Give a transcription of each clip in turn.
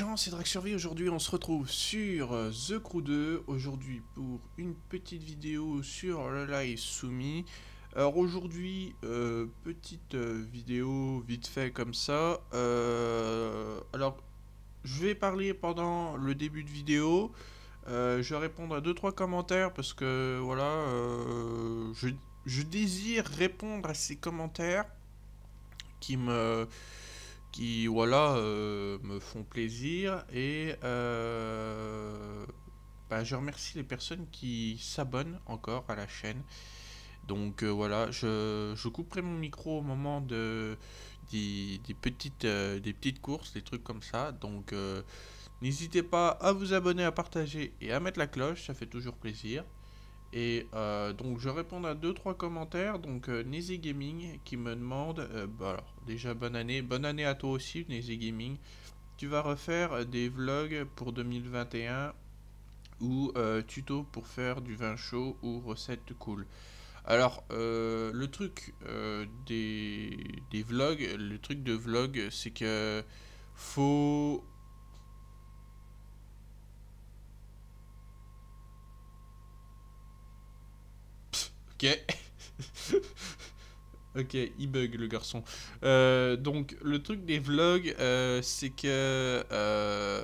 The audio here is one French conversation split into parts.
gens, c'est Drag Survie. Aujourd'hui, on se retrouve sur euh, The Crew 2. Aujourd'hui, pour une petite vidéo sur le live soumis. Alors aujourd'hui, euh, petite euh, vidéo vite fait comme ça. alors, je vais parler pendant le début de vidéo. je vais répondre à 2-3 commentaires parce que voilà, je, je désire répondre à ces commentaires qui me qui voilà euh, me font plaisir et euh, bah, je remercie les personnes qui s'abonnent encore à la chaîne donc euh, voilà je, couperai mon micro au moment de des, des petites des petites courses des trucs comme ça donc n'hésitez pas à vous abonner à partager et à mettre la cloche ça fait toujours plaisir et euh, donc je réponds à deux trois commentaires, donc euh, Gaming qui me demande, euh, bah, alors déjà bonne année, bonne année à toi aussi Nazy Gaming, tu vas refaire des vlogs pour 2021 ou euh, tuto pour faire du vin chaud ou recettes cool. Alors le truc des, des vlogs, le truc de vlog c'est que faut Ok. ok, il bug le garçon. Euh, donc, le truc des vlogs, euh, c'est que. Euh,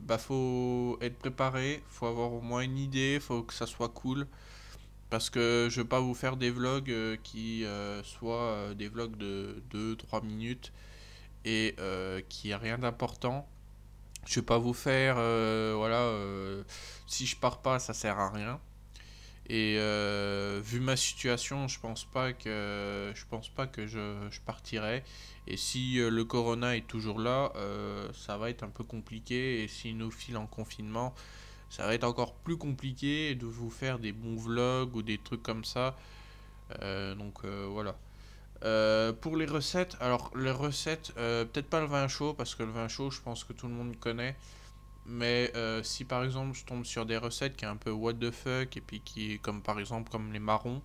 bah, faut être préparé. Faut avoir au moins une idée. Faut que ça soit cool. Parce que je vais pas vous faire des vlogs qui soient des vlogs de 2-3 minutes et qui n'ont rien d'important. Je vais pas vous faire, voilà, si je pars pas, ça sert à rien. Et euh, vu ma situation, je pense pas que je pense pas que je, je partirai. Et si euh, le corona est toujours là, euh, ça va être un peu compliqué. Et s'il nous file en confinement, ça va être encore plus compliqué de vous faire des bons vlogs ou des trucs comme ça. donc voilà. pour les recettes, alors les recettes, peut-être pas le vin chaud parce que le vin chaud, je pense que tout le monde connaît. Mais euh, si par exemple je tombe sur des recettes qui est un peu what the fuck et puis qui comme par exemple comme les marrons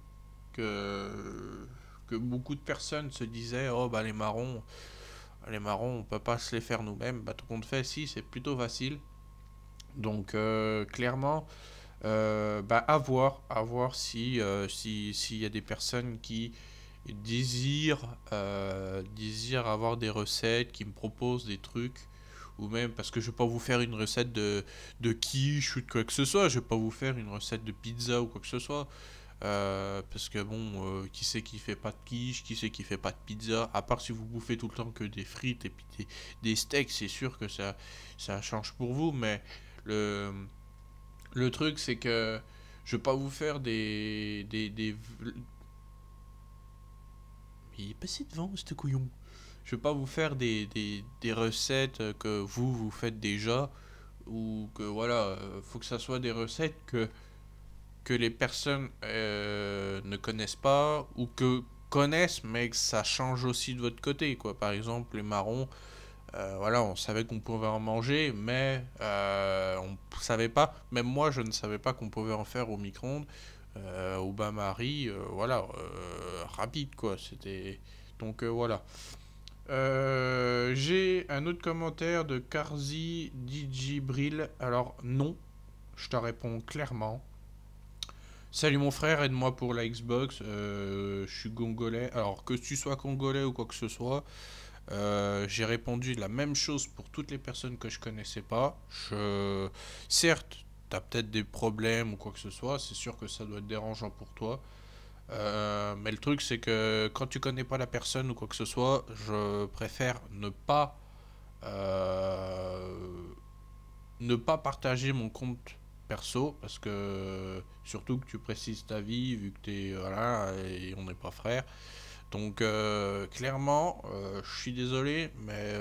que que beaucoup de personnes se disaient oh bah les marrons les marrons on peut pas se les faire nous-mêmes bah tout compte fait si c'est plutôt facile donc euh, clairement euh, bah à voir si si s'il y a des personnes qui désirent désirent avoir des recettes qui me proposent des trucs même parce que je vais pas vous faire une recette de, de quiche ou de quoi que ce soit, je vais pas vous faire une recette de pizza ou quoi que ce soit. Euh, parce que bon, euh, qui sait qui fait pas de quiche, qui sait qui fait pas de pizza, à part si vous bouffez tout le temps que des frites et puis des, steaks, c'est sûr que ça, ça change pour vous, mais le, le truc c'est que je vais pas vous faire des. des, des... il est passé devant, ce couillon je vais pas vous faire des, des, des, recettes euh, que vous, vous faites déjà, ou que voilà, euh, faut que ça soit des recettes que, que les personnes euh, ne connaissent pas, ou que connaissent, mais que ça change aussi de votre côté, quoi. Par exemple, les marrons, voilà, on savait qu'on pouvait en manger, mais euh, on savait pas, même moi, je ne savais pas qu'on pouvait en faire au micro-ondes. au bain-marie, voilà, rapide quoi, c'était... Donc voilà. Euh, j'ai un autre commentaire de Karzi Digibril. Alors non, je te réponds clairement. Salut mon frère, aide-moi pour la Xbox. Euh, je suis congolais. Alors que tu sois congolais ou quoi que ce soit, euh, j'ai répondu la même chose pour toutes les personnes que je connaissais pas. Certes, tu as peut-être des problèmes ou quoi que ce soit. C'est sûr que ça doit être dérangeant pour toi. Euh, mais le truc, c'est que quand tu connais pas la personne ou quoi que ce soit, je préfère ne pas euh, ne pas partager mon compte perso parce que surtout que tu précises ta vie vu que tu es voilà et on n'est pas frère. Donc euh, clairement, je suis désolé, mais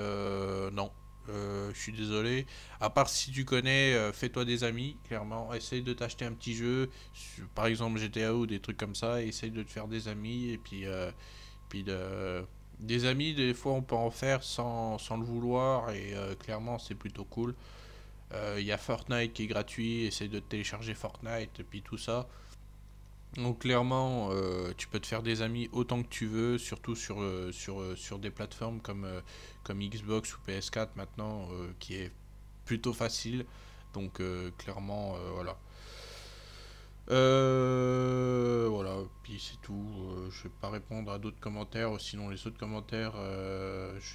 non, euh, je suis désolé. À part si tu connais, euh, fais-toi des amis, clairement. Essaye de t'acheter un petit jeu, par exemple GTA ou des trucs comme ça. Essaye de te faire des amis et puis, euh, puis des amis, des fois on peut en faire sans, sans le vouloir et clairement c'est plutôt cool. Il y a Fortnite qui est gratuit, essaye de télécharger Fortnite et puis tout ça. Donc clairement, euh, tu peux te faire des amis autant que tu veux, surtout sur, euh, euh, des plateformes comme, Xbox ou PS4 maintenant, qui est plutôt facile. Donc clairement, voilà. voilà, puis c'est tout. je vais pas répondre à d'autres commentaires, sinon les autres commentaires,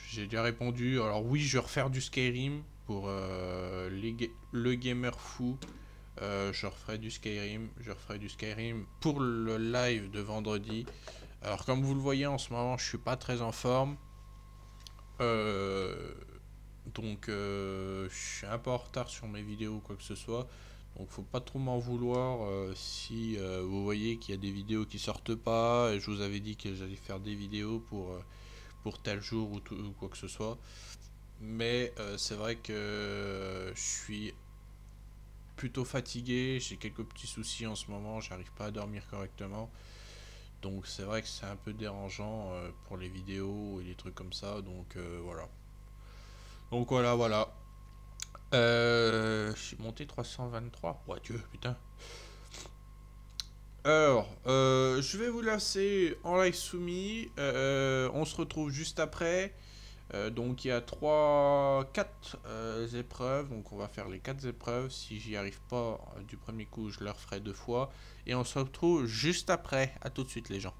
j'ai déjà répondu. Alors oui, je vais refaire du Skyrim pour le gamer fou. Euh, je referai du Skyrim, je referai du Skyrim pour le live de vendredi. Alors comme vous le voyez en ce moment, je suis pas très en forme. Euh, donc euh, je suis un peu en retard sur mes vidéos ou quoi que ce soit. Donc faut pas trop m'en vouloir si vous voyez qu'il y a des vidéos qui sortent pas. Et je vous avais dit que j'allais faire des vidéos pour, pour tel jour ou, ou, quoi que ce soit. Mais c'est vrai que je suis plutôt fatigué, j'ai quelques petits soucis en ce moment, j'arrive pas à dormir correctement. Donc c'est vrai que c'est un peu dérangeant euh, pour les vidéos et les trucs comme ça, donc euh, voilà. Donc voilà, voilà. Euh, je suis monté 323, ouais Dieu, putain. Alors, je vais vous laisser en live soumis. on se retrouve juste après. Euh, donc il y a 3, 4 euh, épreuves, donc on va faire les 4 épreuves, si j'y arrive pas euh, du premier coup je leur ferai deux fois, et on se retrouve juste après, à tout de suite les gens.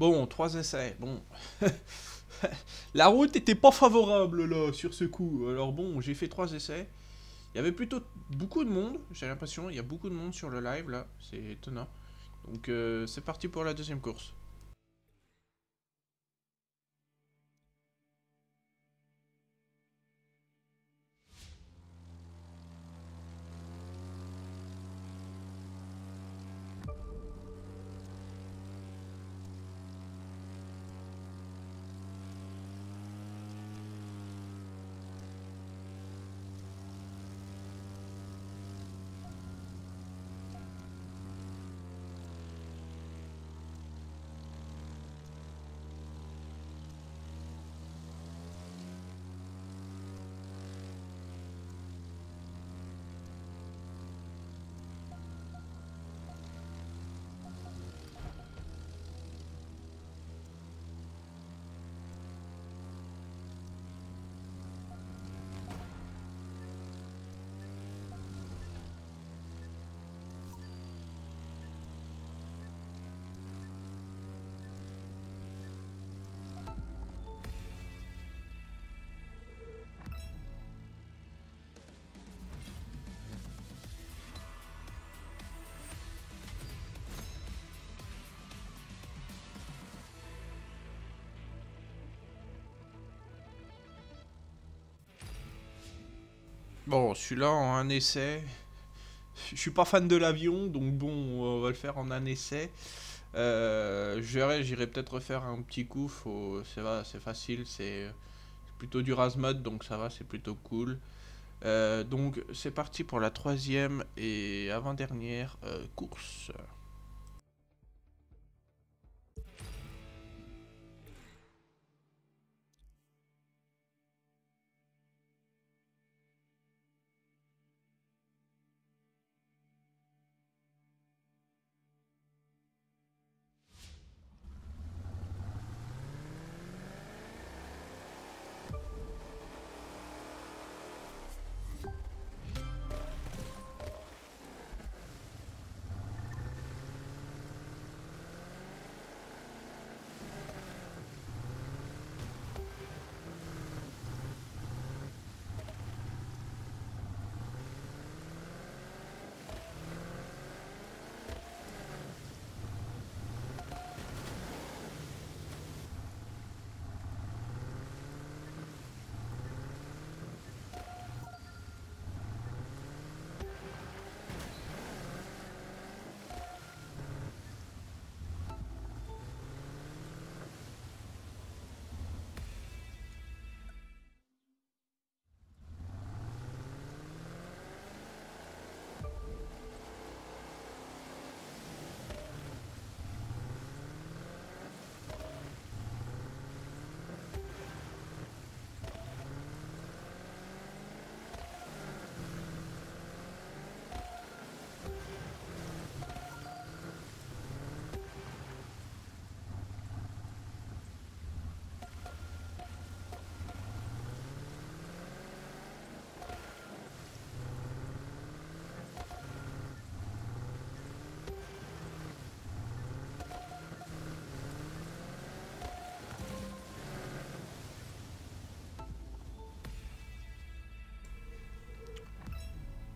Bon, trois essais, bon. la route était pas favorable, là, sur ce coup. Alors bon, j'ai fait trois essais. Il y avait plutôt beaucoup de monde, j'ai l'impression. Il y a beaucoup de monde sur le live, là. C'est étonnant. Donc, euh, c'est parti pour la deuxième course. Bon, celui-là en un essai. Je suis pas fan de l'avion, donc bon, on va le faire en un essai. Euh, j'irai peut-être faire un petit coup. Faut... C'est facile, c'est plutôt du Razmod, donc ça va, c'est plutôt cool. Euh, donc c'est parti pour la troisième et avant-dernière euh, course.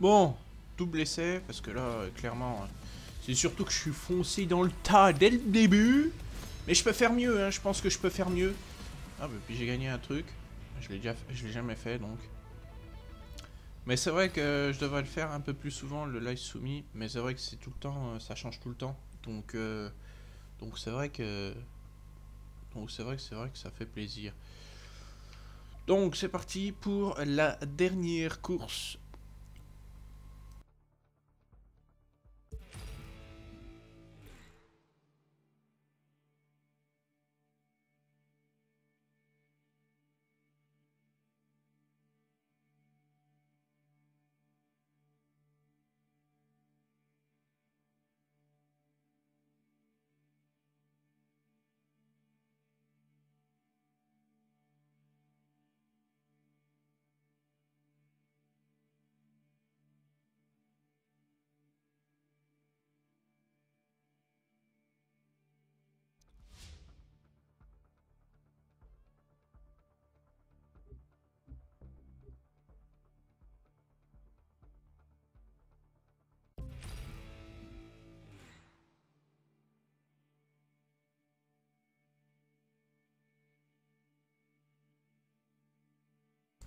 Bon, tout blessé, parce que là, clairement, hein, c'est surtout que je suis foncé dans le tas dès le début. Mais je peux faire mieux, hein, je pense que je peux faire mieux. Ah, bah, puis j'ai gagné un truc. Je l'ai jamais fait, donc. Mais c'est vrai que je devrais le faire un peu plus souvent, le live soumis. Mais c'est vrai que c'est tout le temps, euh, ça change tout le temps. Donc, euh, donc c'est vrai que... Donc c'est vrai que c'est vrai que ça fait plaisir. Donc c'est parti pour la dernière course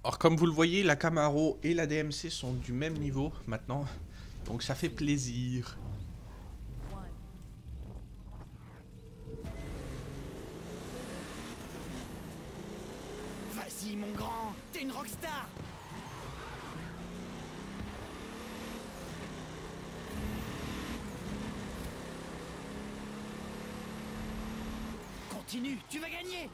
Alors comme vous le voyez, la Camaro et la DMC sont du même niveau maintenant, donc ça fait plaisir. Vas-y mon grand, t'es une rockstar Continue, tu vas gagner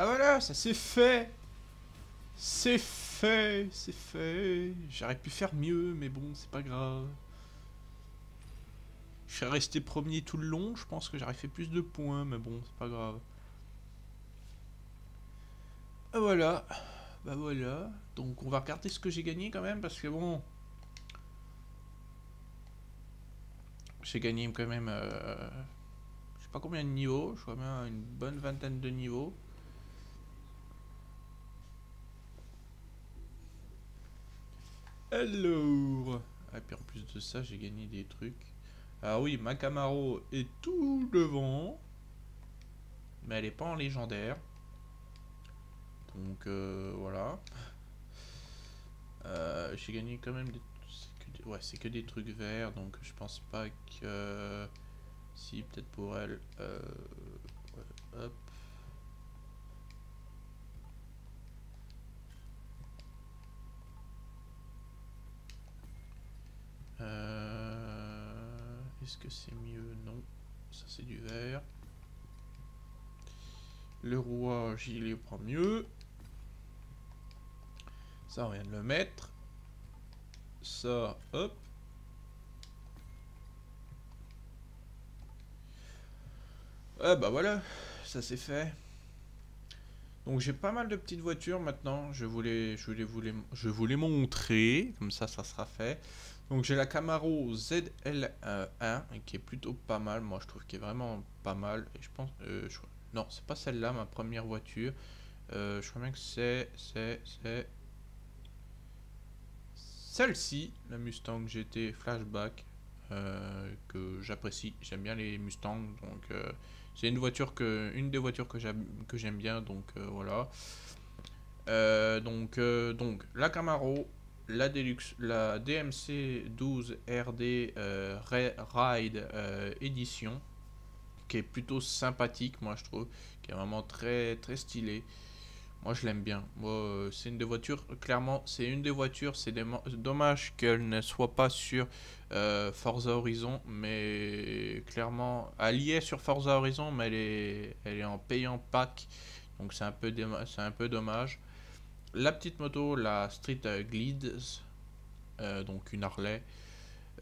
Ah voilà, ça c'est fait C'est fait, c'est fait. J'aurais pu faire mieux, mais bon, c'est pas grave. Je suis resté premier tout le long, je pense que j'aurais fait plus de points, mais bon, c'est pas grave. Ah voilà, bah voilà. Donc on va regarder ce que j'ai gagné quand même, parce que bon... J'ai gagné quand même... Euh, je sais pas combien de niveaux, je crois bien une bonne vingtaine de niveaux. Alors et ah, puis en plus de ça, j'ai gagné des trucs. Ah oui, ma Camaro est tout devant. Mais elle est pas en légendaire. Donc, euh, voilà. Euh, j'ai gagné quand même des... Ouais, c'est que des trucs verts, donc je pense pas que... Si, peut-être pour elle... Euh, hop. Euh, est-ce que c'est mieux Non. Ça, c'est du vert. Le roi les prends mieux. Ça, on vient de le mettre. Ça, hop. Ah bah voilà, ça c'est fait. Donc j'ai pas mal de petites voitures maintenant. Je voulais, je voulais, voulais, je voulais montrer. Comme ça, ça sera fait. Donc j'ai la Camaro ZL1 qui est plutôt pas mal. Moi je trouve qu'elle est vraiment pas mal. Et je pense... Euh, non, c'est pas celle-là, ma première voiture. Euh, je crois bien que c'est... C'est... C'est... Celle-ci, la Mustang GT Flashback. Euh, que j'apprécie. J'aime bien les Mustangs. Donc c'est une voiture que... Une des voitures que j'aime bien. Donc voilà. donc, donc la Camaro la, Deluxe, la DMC 12 RD Ride euh, Edition, qui est plutôt sympathique, moi je trouve, qui est vraiment très très stylé. Moi je l'aime bien. Euh, c'est une des voitures, clairement, c'est une des voitures. C'est dommage qu'elle ne soit pas sur euh, Forza Horizon, mais clairement, elle y est sur Forza Horizon, mais elle est, elle est en payant pack. Donc c'est un, peu, un peu dommage la petite moto, la Street Glides, euh, donc une Harley.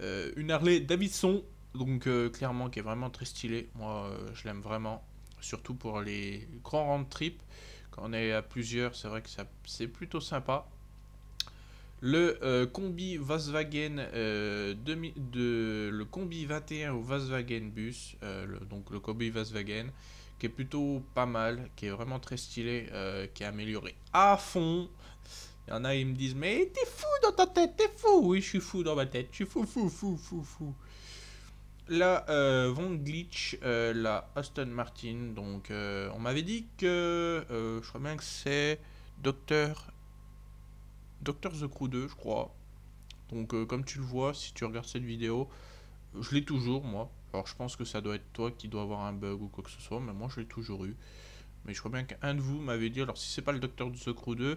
Euh, une Harley Davidson, donc euh, clairement qui est vraiment très stylée. Moi, je l'aime vraiment, surtout pour les grands round trips. Quand on est à plusieurs, c'est vrai que c'est plutôt sympa. Le combi Volkswagen de, le combi 21 ou Volkswagen bus, donc le combi Volkswagen qui est plutôt pas mal, qui est vraiment très stylé, euh, qui est amélioré à fond. Il y en a, ils me disent, mais t'es fou dans ta tête, t'es fou. Oui, je suis fou dans ma tête, je suis fou, fou, fou, fou, fou. Là, euh, Glitch, euh, la Aston Martin, donc euh, on m'avait dit que, je crois bien que c'est Docteur, Docteur The Crew 2, je crois. Donc comme tu le vois, si tu regardes cette vidéo, je l'ai toujours, moi. Alors je pense que ça doit être toi qui dois avoir un bug ou quoi que ce soit, mais moi je l'ai toujours eu. Mais je crois bien qu'un de vous m'avait dit, alors si c'est pas le docteur du Secrou 2,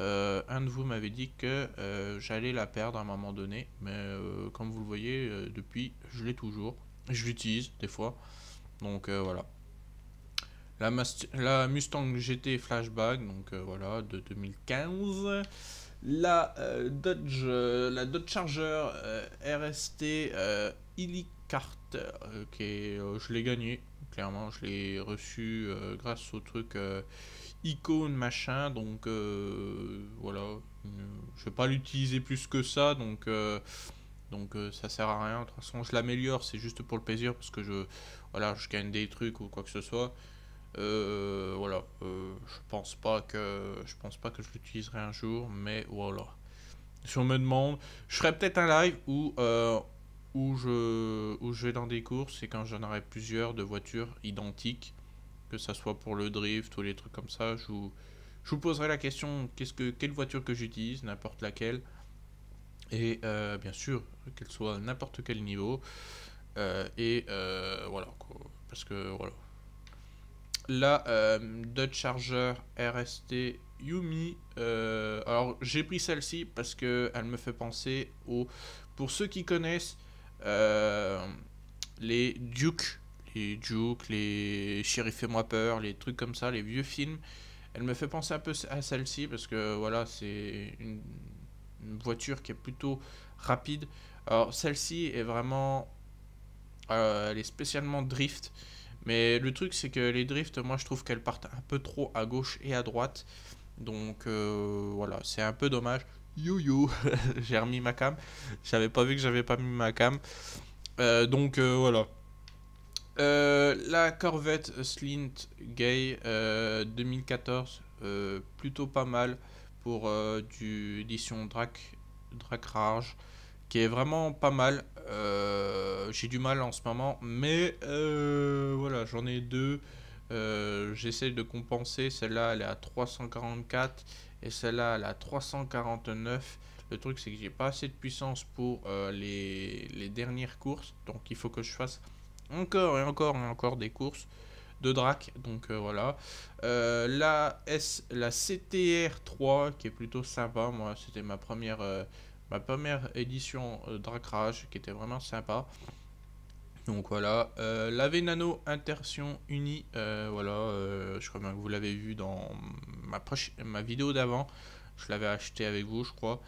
euh, un de vous m'avait dit que euh, j'allais la perdre à un moment donné. Mais euh, comme vous le voyez, depuis, je l'ai toujours. Je l'utilise des fois. Donc voilà. La, Mustang GT Flashback, donc voilà, de 2015. La Dodge, la Dodge Charger RST Illicart euh, ok, euh, je l'ai gagné. Clairement, je l'ai reçu euh, grâce au truc icône machin. Donc voilà, je vais pas l'utiliser plus que ça. Donc donc ça sert à rien. De toute façon, je l'améliore, c'est juste pour le plaisir parce que je, voilà, je gagne des trucs ou quoi que ce soit. voilà, je pense pas que je pense pas que je l'utiliserai un jour, mais voilà. Si on me demande, je ferai peut-être un live où où je, je vais dans des courses et quand j'en aurai plusieurs de voitures identiques, que ça soit pour le drift ou les trucs comme ça, je vous, je poserai la question qu'est-ce que, quelle voiture que j'utilise, n'importe laquelle, et euh, bien sûr qu'elle soit à n'importe quel niveau. Euh, et euh, voilà, parce que voilà. La Dodge Charger RST Yumi. alors j'ai pris celle-ci parce que elle me fait penser au. Pour ceux qui connaissent, euh, les Duke, les Duke, les Sheriff fais-moi peur, les trucs comme ça, les vieux films. Elle me fait penser un peu à celle-ci parce que voilà, c'est une, voiture qui est plutôt rapide. Alors celle-ci est vraiment, euh, elle est spécialement drift. Mais le truc c'est que les drifts, moi je trouve qu'elles partent un peu trop à gauche et à droite. Donc euh, voilà, c'est un peu dommage yo yo, j'ai remis ma cam. J'avais pas vu que j'avais pas mis ma cam. Euh, donc euh, voilà. Euh, la Corvette Slint Gay 2014, plutôt pas mal pour du édition Drac, Drac Rage, qui est vraiment pas mal. J'ai du mal en ce moment, mais voilà, j'en ai deux. J'essaie de compenser. Celle-là, elle est à 344 et celle-là la 349 le truc c'est que j'ai pas assez de puissance pour euh, les, dernières courses donc il faut que je fasse encore et encore et encore des courses de drac donc euh, voilà euh, la S la CTR 3 qui est plutôt sympa moi c'était ma première ma première édition Drac Rage qui était vraiment sympa donc voilà, euh, la v Nano Intersion Uni, euh, voilà, euh, je crois bien que vous l'avez vu dans ma, ma vidéo d'avant, je l'avais acheté avec vous je crois.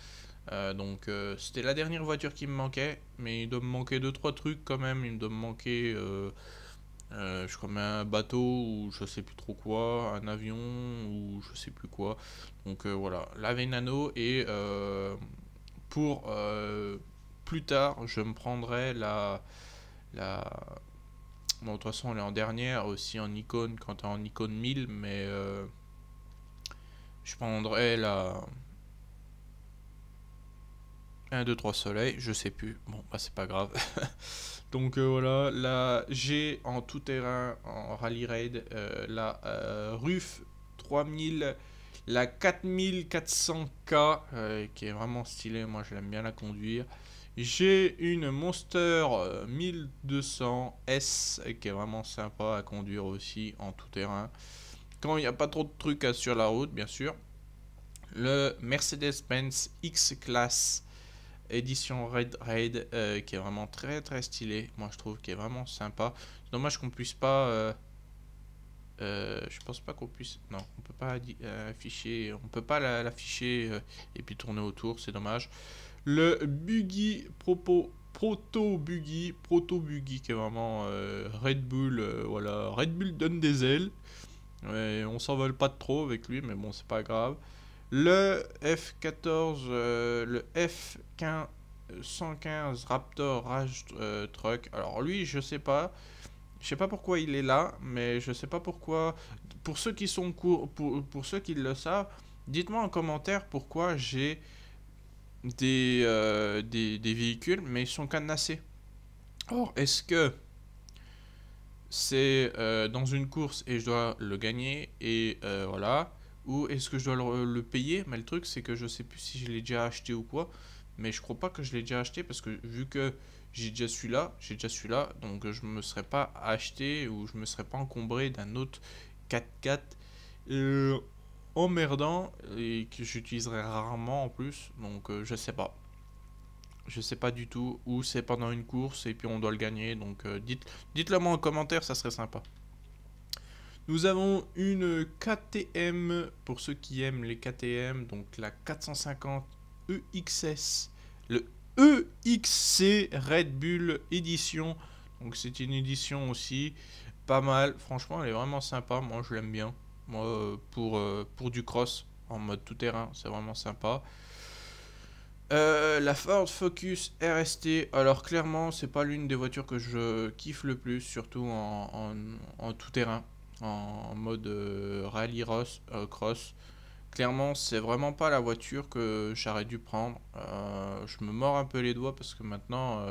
donc c'était la dernière voiture qui me manquait, mais il doit me manquer 2-3 trucs quand même, il doit me manquer, je crois bien un bateau ou je sais plus trop quoi, un avion ou je sais plus quoi. Donc voilà, v Nano et pour plus tard je me prendrai la... La... Bon, de toute façon, on est en dernière, aussi en icône quand t'es en icône 1000, mais euh, je prendrais la... 1, 2, 3 soleil, je sais plus. Bon, bah c'est pas grave. Donc euh, voilà, la j'ai en tout terrain, en rally raid, euh, la RUF 3000, la 4400K, qui est vraiment stylée, moi je l'aime bien la conduire. J'ai une Monster 1200S euh, qui est vraiment sympa à conduire aussi en tout terrain. Quand il n'y a pas trop de trucs sur la route, bien sûr. Le Mercedes-Benz X-Class Edition Red Raid euh, qui est vraiment très très stylé. Moi je trouve qu'il est vraiment sympa. C'est Dommage qu'on puisse pas. Euh, je pense pas qu'on puisse. Non, on peut pas afficher. On peut pas l'afficher et puis tourner autour. C'est dommage. Le Buggy propos Proto Buggy, Proto Buggy qui est vraiment euh, Red Bull, euh, voilà, Red Bull donne des ailes. on s'envole pas trop avec lui, mais bon, c'est pas grave. Le F14, euh, le F115 Raptor Rage Truck. Alors lui, je sais pas, je sais pas pourquoi il est là, mais je sais pas pourquoi. Pour ceux qui sont pour, pour ceux qui le savent, dites-moi en commentaire pourquoi j'ai euh, des, des, véhicules, mais ils sont cadenassés. Or, est-ce que c'est euh, dans une course et je dois le gagner et euh, voilà Ou est-ce que je dois le, payer Mais le truc, c'est que je sais plus si je l'ai déjà acheté ou quoi. Mais je crois pas que je l'ai déjà acheté parce que vu que j'ai déjà celui-là, j'ai déjà celui-là, donc je me serais pas acheté ou je me serais pas encombré d'un autre 4x4 emmerdant et que j'utiliserai rarement en plus. Donc euh, je sais pas. Je sais pas du tout. où c'est pendant une course et puis on doit le gagner. Donc euh, dites, dites-le moi en commentaire, ça serait sympa. Nous avons une KTM pour ceux qui aiment les KTM. Donc la 450 EXS. Le EXC Red Bull édition Donc c'est une édition aussi. Pas mal. Franchement, elle est vraiment sympa. Moi, je l'aime bien moi, euh, pour, euh, pour du cross en mode tout terrain, c'est vraiment sympa. Euh, la Ford Focus RST, alors clairement, c'est pas l'une des voitures que je kiffe le plus, surtout en, tout terrain, en, mode rally rallye cross, Clairement, c'est vraiment pas la voiture que j'aurais dû prendre. je me mords un peu les doigts parce que maintenant,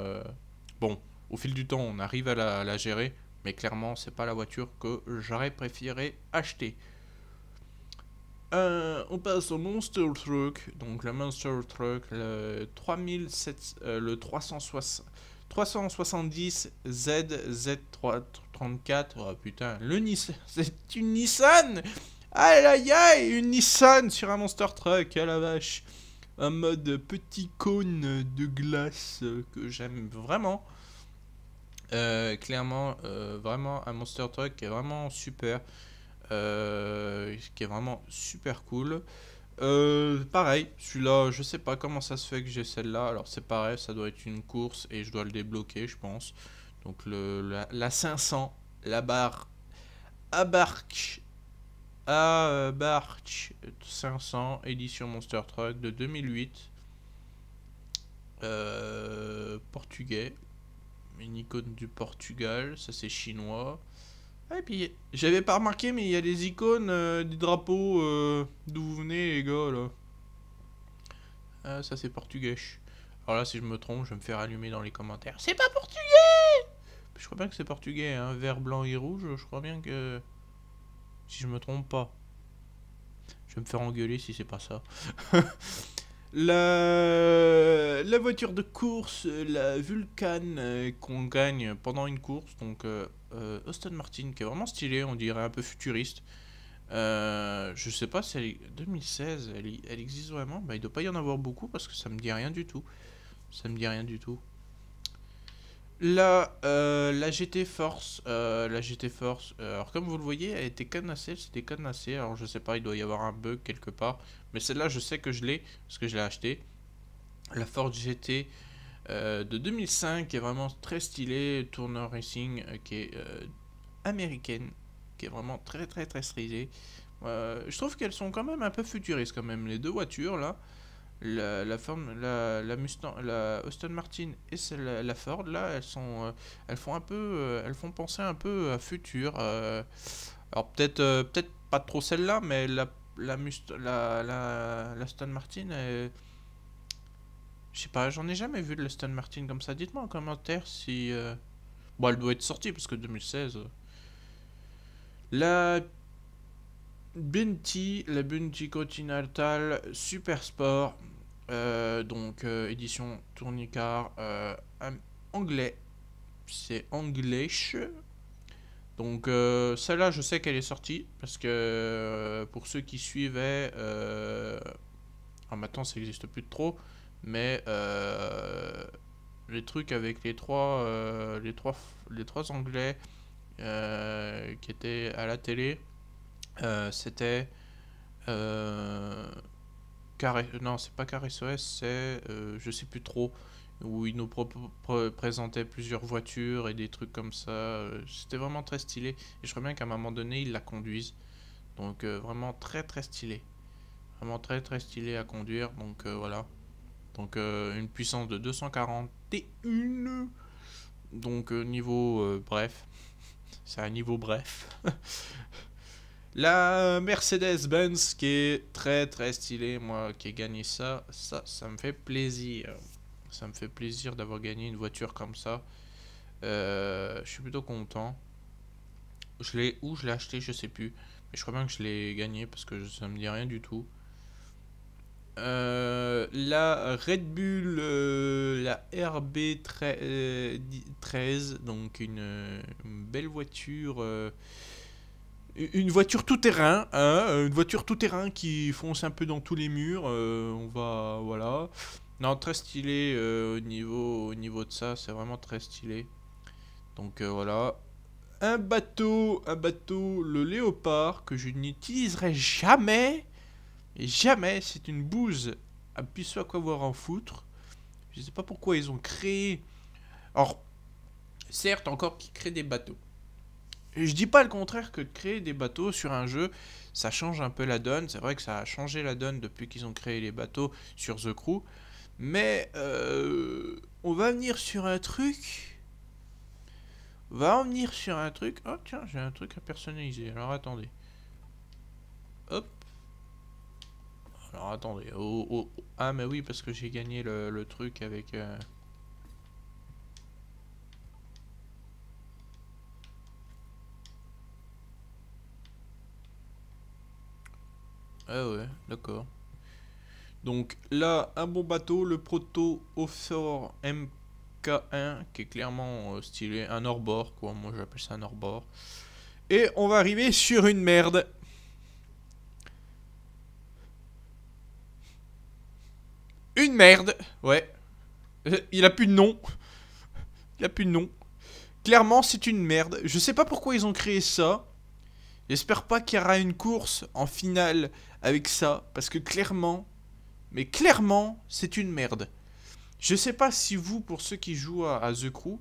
bon, au fil du temps, on arrive à la gérer, mais clairement, c'est pas la voiture que j'aurais préféré acheter. Euh, on passe au Monster Truck. Donc le Monster Truck, le, euh, le 360, 370 ZZ34. Oh putain, le Nissan. C'est une Nissan Aïe aïe aïe Une Nissan sur un Monster Truck, à la vache Un mode petit cône de glace que j'aime vraiment. Euh, clairement, euh, vraiment un monster truck qui est vraiment super, euh, qui est vraiment super cool. pareil, celui-là, je sais pas comment ça se fait que j'ai celle-là. Alors c'est pareil, ça doit être une course et je dois le débloquer, je pense. Donc le, la, 500, la barre Abarch, Abarch 500 édition Monster Truck de 2008, portugais, une icône du Portugal, ça c'est chinois. Ah, et puis, j'avais pas remarqué, mais il y a des icônes euh, des drapeaux euh, d'où vous venez, les gars, là. Ah, ça c'est portugais. Alors là, si je me trompe, je vais me faire allumer dans les commentaires. C'est pas portugais Je crois bien que c'est portugais, hein. Vert, blanc et rouge, je crois bien que... Si je me trompe pas. Je vais me faire engueuler si c'est pas ça. La... la, voiture de course, la Vulcan euh, qu'on gagne pendant une course, donc euh, euh, Austin Martin qui est vraiment stylé, on dirait un peu futuriste. je sais pas si elle est 2016, elle, elle existe vraiment. Bah, il doit pas y en avoir beaucoup parce que ça me dit rien du tout. Ça me dit rien du tout. La, euh, la GT Force, euh, la GT Force, euh, alors comme vous le voyez, elle était cannassée c'était cadenassée, alors je sais pas, il doit y avoir un bug quelque part, mais celle-là je sais que je l'ai, parce que je l'ai acheté. La Ford GT de 2005 qui est vraiment très stylée, tourneur racing, qui est américaine, qui est vraiment très très très stylée. je trouve qu'elles sont quand même un peu futuristes quand même, les deux voitures là la, la, forme, la, Mustang, la Austin Martin et la Ford, là, elles sont, euh, elles font un peu, euh, elles font penser un peu à futur. Euh. alors peut-être, peut pas trop celle-là, mais la la, la, la, Martin, je sais pas, j'en ai jamais vu de la Martin comme ça. Dites-moi en commentaire si. Bon, elle doit être sortie parce que 2016. La Bounty, la Bounty Continental Super Sport, euh, donc euh, édition tournicard euh, anglais, c'est anglais. Donc celle-là, je sais qu'elle est sortie parce que pour ceux qui suivaient, ah, maintenant ça n'existe plus de trop, mais les trucs avec les trois, les trois, les trois anglais qui étaient à la télé euh, c'était euh, Carré, euh, non c'est pas Carré SOS, c'est euh, je sais plus trop où ils nous présentaient plusieurs voitures et des trucs comme ça. C'était vraiment très stylé et je crois bien qu'à un moment donné ils la conduisent. Donc vraiment très très stylé, vraiment très très stylé à conduire. Donc voilà, donc une puissance de 241. Donc niveau bref, c'est un niveau bref. La Mercedes-Benz qui est très très stylée, moi qui ai gagné ça, ça, ça me fait plaisir. Ça me fait plaisir d'avoir gagné une voiture comme ça. Euh, je suis plutôt content. Je l'ai où je l'ai acheté, je sais plus. Mais je crois bien que je l'ai gagné parce que ça me dit rien du tout. Euh, la Red Bull, euh, la RB13, donc une belle voiture une voiture tout terrain, hein, euh, une voiture tout terrain qui fonce un peu dans tous les murs. Euh, on va, voilà. Non, très stylé euh, au niveau, au niveau de ça, c'est vraiment très stylé. Donc voilà, un bateau, un bateau, le léopard que je n'utiliserai jamais, jamais. C'est une bouse. à ah, plus à quoi voir en foutre. Je sais pas pourquoi ils ont créé. Or, certes, encore qui créent des bateaux. Je dis pas le contraire que de créer des bateaux sur un jeu, ça change un peu la donne. C'est vrai que ça a changé la donne depuis qu'ils ont créé les bateaux sur The Crew. Mais euh, on va venir sur un truc. On va en venir sur un truc. Oh tiens, j'ai un truc à personnaliser. Alors attendez. Hop. Alors attendez. Oh, oh, oh. Ah mais oui, parce que j'ai gagné le, truc avec... Euh, Ah ouais, d'accord. Donc là, un bon bateau, le Proto Offshore MK1, qui est clairement euh, stylé, un hors-bord, quoi. Moi, j'appelle ça un hors-bord. Et on va arriver sur une merde. Une merde, ouais. Euh, il a plus de nom. Il a plus de nom. Clairement, c'est une merde. Je sais pas pourquoi ils ont créé ça. J'espère pas qu'il y aura une course en finale avec ça, parce que clairement, mais clairement, c'est une merde. Je sais pas si vous, pour ceux qui jouent à, The Crew,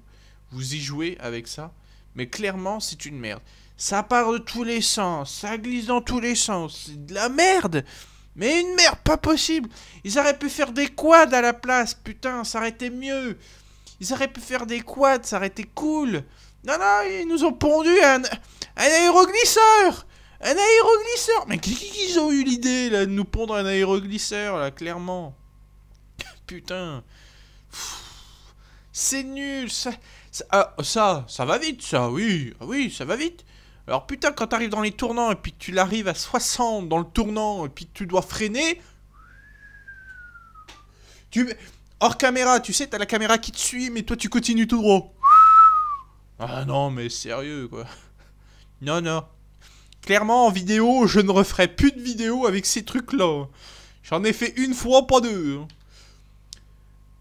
vous y jouez avec ça, mais clairement, c'est une merde. Ça part de tous les sens, ça glisse dans tous les sens, c'est de la merde Mais une merde, pas possible Ils auraient pu faire des quads à la place, putain, ça aurait été mieux Ils auraient pu faire des quads, ça aurait été cool non, non, ils nous ont pondu un, un aéroglisseur Un aéroglisseur Mais qu'est-ce qu'ils ont eu l'idée, là, de nous pondre un aéroglisseur, là, clairement Putain C'est nul ça ah, ça, ça, va vite, ça, oui, ah oui, ça va vite alors putain, quand t'arrives dans les tournants et puis tu l'arrives à 60 dans le tournant et puis tu dois freiner... Tu... Hors caméra, tu sais, t'as la caméra qui te suit, mais toi tu continues tout droit. Ah non, mais sérieux, quoi. Non, non. Clairement, en vidéo, je ne referai plus de vidéo avec ces trucs-là. J'en ai fait une fois, pas deux. Hein.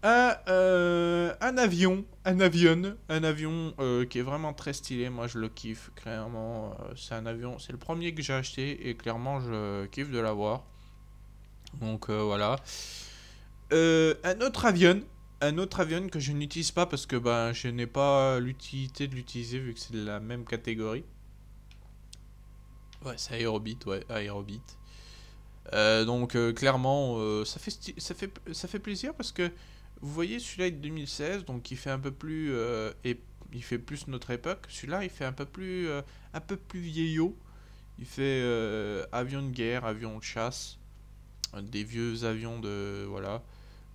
Un, euh, un avion, un avion, un avion euh, qui est vraiment très stylé. Moi, je le kiffe, clairement. Euh, c'est un avion, c'est le premier que j'ai acheté et clairement, je kiffe de l'avoir. Donc, voilà. un autre avion, un autre avion que je n'utilise pas parce que ben, je n'ai pas l'utilité de l'utiliser vu que c'est de la même catégorie. Ouais, c'est Aerobit, ouais, Aerobit. Euh, donc euh, clairement, euh, ça, fait ça, fait, ça fait plaisir parce que vous voyez, celui-là est de 2016, donc il fait un peu plus... et il fait plus notre époque. Celui-là, il fait un peu plus, un peu plus vieillot. Il fait avion de guerre, avion de chasse, des vieux avions de... Voilà.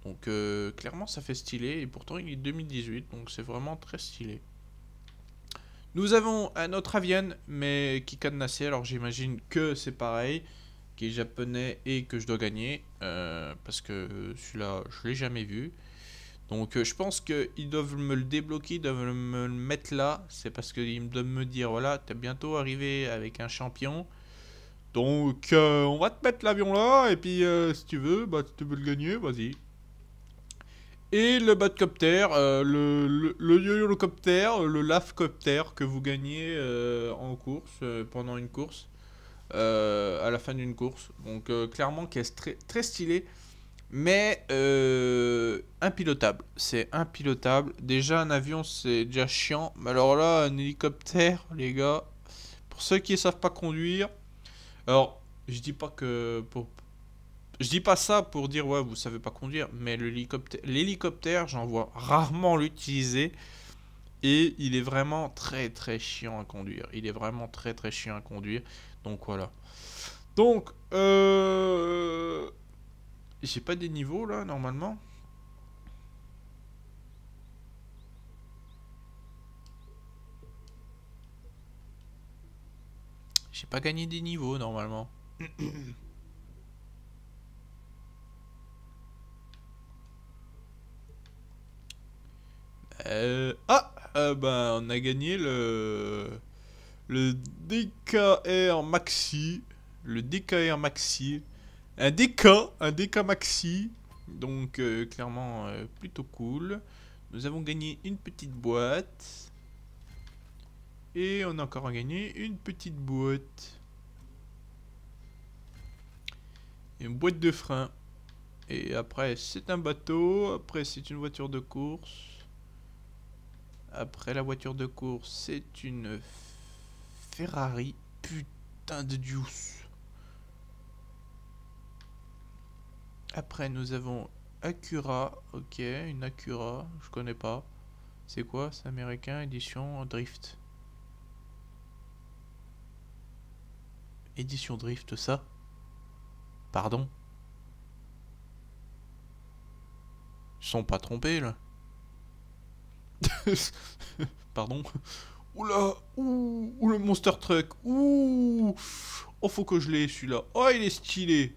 Donc euh, clairement ça fait stylé et pourtant il est 2018 donc c'est vraiment très stylé. Nous avons un autre avion mais qui cadenassé alors j'imagine que c'est pareil, qui est japonais et que je dois gagner euh, parce que celui-là je l'ai jamais vu. Donc euh, je pense qu'ils doivent me le débloquer, ils doivent me le mettre là, c'est parce qu'ils doivent me dire voilà t'es bientôt arrivé avec un champion. Donc on va te mettre l'avion là et puis si tu veux, bah si tu veux le gagner, vas-y, et le Batcopter, euh, le, le, le le Lafcopter que vous gagnez euh, en course, euh, pendant une course, à la fin d'une course. Donc clairement est très, très stylé, mais impilotable. C'est impilotable. Déjà un avion c'est déjà chiant, mais alors là un hélicoptère les gars, pour ceux qui ne savent pas conduire, alors je dis pas que pour, je dis pas ça pour dire ouais vous savez pas conduire, mais l'hélicoptère, j'en vois rarement l'utiliser et il est vraiment très très chiant à conduire. Il est vraiment très très chiant à conduire. Donc voilà. Donc euh... j'ai pas des niveaux là normalement. J'ai pas gagné des niveaux normalement. Euh, ah euh, ben On a gagné le... Le DKR Maxi. Le DKR Maxi. Un DK, un DK Maxi. Donc, euh, clairement, plutôt cool. Nous avons gagné une petite boîte. Et on a encore gagné une petite boîte. Une boîte de frein. Et après, c'est un bateau. Après, c'est une voiture de course. Après la voiture de course, c'est une Ferrari. Putain de dieu Après, nous avons Acura. Ok, une Acura. Je connais pas. C'est quoi C'est américain, édition Drift. Édition Drift, ça Pardon Ils sont pas trompés, là Pardon. Oula, ouh, le monster truck, ouh, oh faut que je l'ai celui-là, oh il est stylé,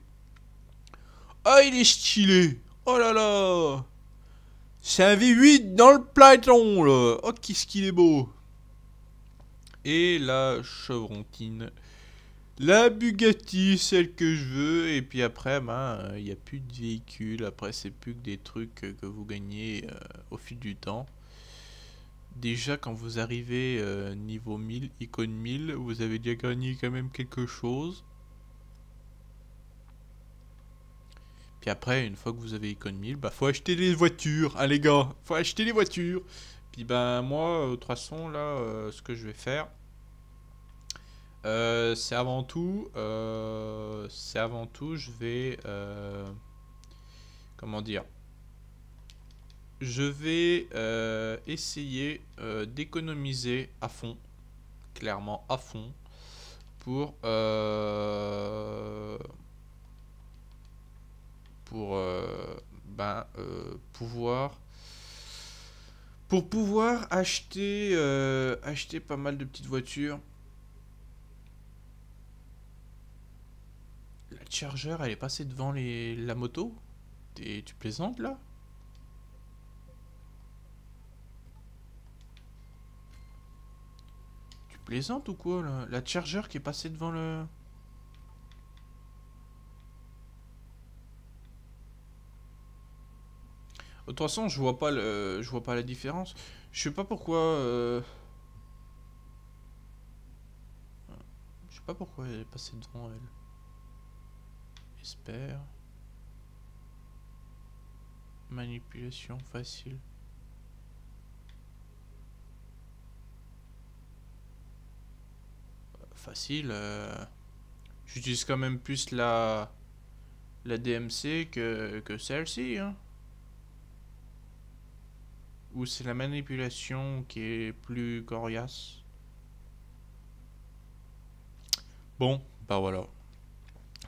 oh il est stylé, oh là là, c'est un V8 dans le platon là, oh qu'est-ce qu'il est beau, et la chevrontine la Bugatti, celle que je veux, et puis après, ben, il a plus de véhicules, après c'est plus que des trucs que vous gagnez euh, au fil du temps déjà quand vous arrivez euh, niveau 1000, icône 1000, vous avez déjà gagné quand même quelque chose. Puis après, une fois que vous avez icône 1000, bah faut acheter les voitures, hein les gars, faut acheter les voitures. Puis ben moi, de euh, toute là, euh, ce que je vais faire, c'est avant tout, c'est avant tout, je vais, comment dire, je vais euh, essayer euh, d'économiser à fond, clairement à fond, pour, euh, pour ben, pouvoir pour pouvoir acheter acheter pas mal de petites voitures. La chargeur, elle est passée devant les, la moto. Et tu plaisantes là plaisante ou quoi là La chargeur qui est passée devant le... De toute façon, je vois pas le, je vois pas la différence. Je sais pas pourquoi. Euh... Je sais pas pourquoi elle est passée devant elle. J'espère. Manipulation facile. facile. Euh, j'utilise quand même plus la, la DMC que, celle-ci. Hein. Ou c'est la manipulation qui est plus coriace. Bon, bah voilà.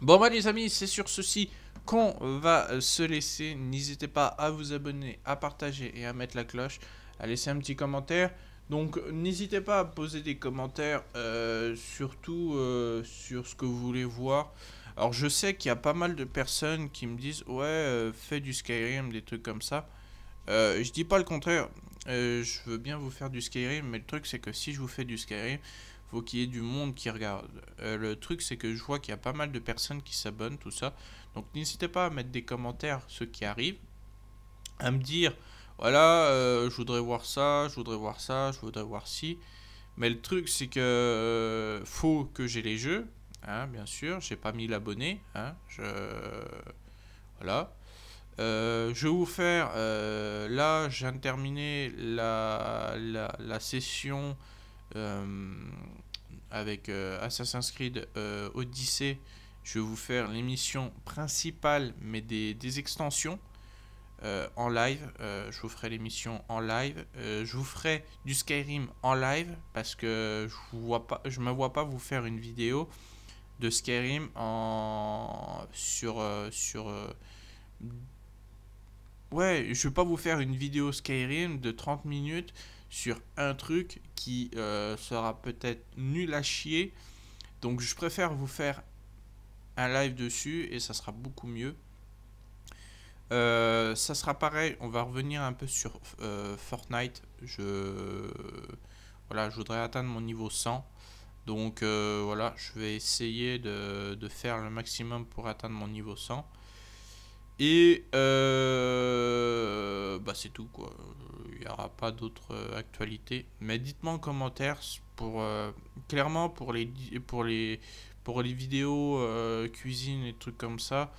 Bon bah les amis, c'est sur ceci qu'on va euh, se laisser. N'hésitez pas à vous abonner, à partager et à mettre la cloche. À laisser un petit commentaire. Donc n'hésitez pas à poser des commentaires, euh, surtout euh, sur ce que vous voulez voir. Alors je sais qu'il y a pas mal de personnes qui me disent ouais euh, fais du Skyrim, des trucs comme ça. je dis pas le contraire, je veux bien vous faire du Skyrim, mais le truc c'est que si je vous fais du Skyrim, faut qu'il y ait du monde qui regarde. le truc c'est que je vois qu'il y a pas mal de personnes qui s'abonnent, tout ça. Donc n'hésitez pas à mettre des commentaires, ceux qui arrivent, à me dire voilà, euh, je voudrais voir ça, je voudrais voir ça, je voudrais voir ci. Mais le truc, c'est que euh, faut que j'ai les jeux, hein, bien sûr. J'ai pas mis l'abonné, hein, voilà. Euh, je vais vous faire, là, j'ai terminé la, la, la session avec Assassin's Creed Odyssey. Je vais vous faire l'émission principale, mais des extensions. Euh, en live. Euh, je vous ferai l'émission en live. Euh, je vous ferai du Skyrim en live parce que je vois pas, je me vois pas vous faire une vidéo de Skyrim en sur sur ouais, je vais pas vous faire une vidéo Skyrim de 30 minutes sur un truc qui sera peut-être nul à chier. Donc je préfère vous faire un live dessus et ça sera beaucoup mieux. Euh, ça sera pareil, on va revenir un peu sur euh, Fortnite. Je voilà, je voudrais atteindre mon niveau 100. Donc euh, voilà, je vais essayer de, faire le maximum pour atteindre mon niveau 100. Et bah c'est tout quoi. Il n'y aura pas d'autres actualités. Mais dites-moi en commentaire pour clairement pour les pour les pour les vidéos cuisine et trucs comme ça.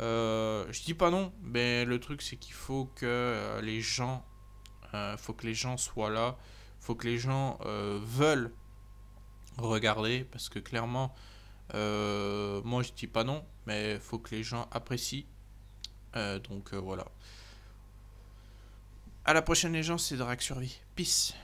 Euh, je dis pas non, mais le truc c'est qu'il faut que euh, les gens, euh, faut que les gens soient là, faut que les gens veulent regarder, parce que clairement, moi je dis pas non, mais faut que les gens apprécient. donc voilà. À la prochaine les gens, c'est Drag Survie. Peace.